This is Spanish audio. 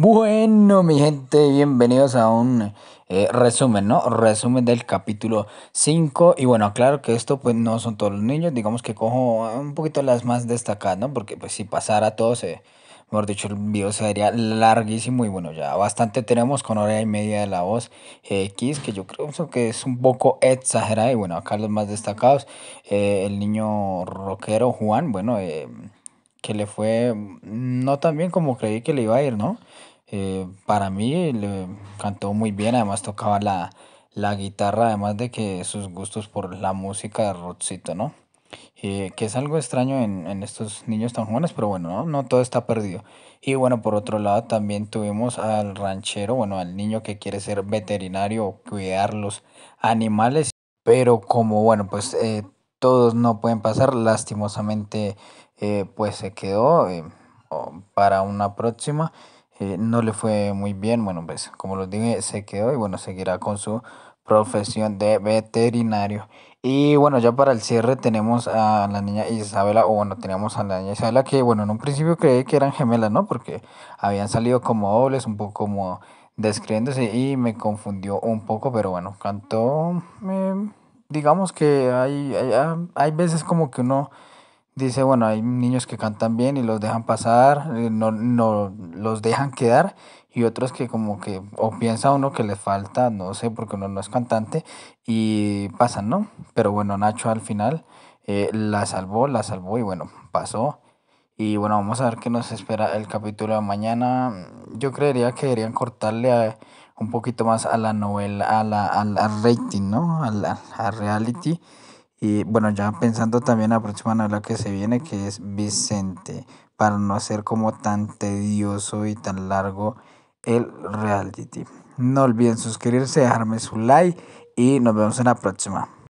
Bueno, mi gente, bienvenidos a un eh, resumen, ¿no? Resumen del capítulo 5. Y bueno, claro que esto pues no son todos los niños, digamos que cojo un poquito las más destacadas, ¿no? Porque pues si pasara todo, se, mejor dicho, el video sería larguísimo y bueno, ya bastante tenemos con hora y media de la voz X, eh, que yo creo que es un poco exagerada. Y bueno, acá los más destacados, eh, el niño rockero Juan, bueno... Eh, que le fue mm, no tan bien como creí que le iba a ir, ¿no? Eh, para mí le cantó muy bien, además tocaba la, guitarra, además de que sus gustos por la música de Rodcito, ¿no? Eh, que es algo extraño en, estos niños tan jóvenes, pero bueno, ¿no? todo está perdido. Y bueno, por otro lado también tuvimos al ranchero, bueno, al niño que quiere ser veterinario, o cuidar los animales, pero como bueno, pues... Eh, todos no pueden pasar. Lastimosamente, eh, pues se quedó eh, para una próxima. Eh, no le fue muy bien. Bueno, pues como lo dije, se quedó y bueno, seguirá con su profesión de veterinario. Y bueno, ya para el cierre tenemos a la niña Isabela, o bueno, teníamos a la niña Isabela que, bueno, en un principio creí que eran gemelas, ¿no? Porque habían salido como dobles, un poco como describiéndose y me confundió un poco, pero bueno, cantó... me digamos que hay, ah, hay, veces como que uno dice, bueno, hay niños que cantan bien y los dejan pasar, eh, no, no los dejan quedar, y otros que como que, o piensa uno que le falta, no sé, porque uno no es cantante, y pasan, ¿no? Pero bueno, Nacho al final eh, la salvó, la salvó y bueno, pasó. Y bueno, vamos a ver qué nos espera el capítulo de mañana. Yo creería que deberían cortarle a un poquito más a la novela, a la, al, rating, ¿no? A la reality. Y bueno, ya pensando también a la próxima novela que se viene, que es Vicente, para no hacer como tan tedioso y tan largo el reality. No olviden suscribirse, dejarme su like y nos vemos en la próxima.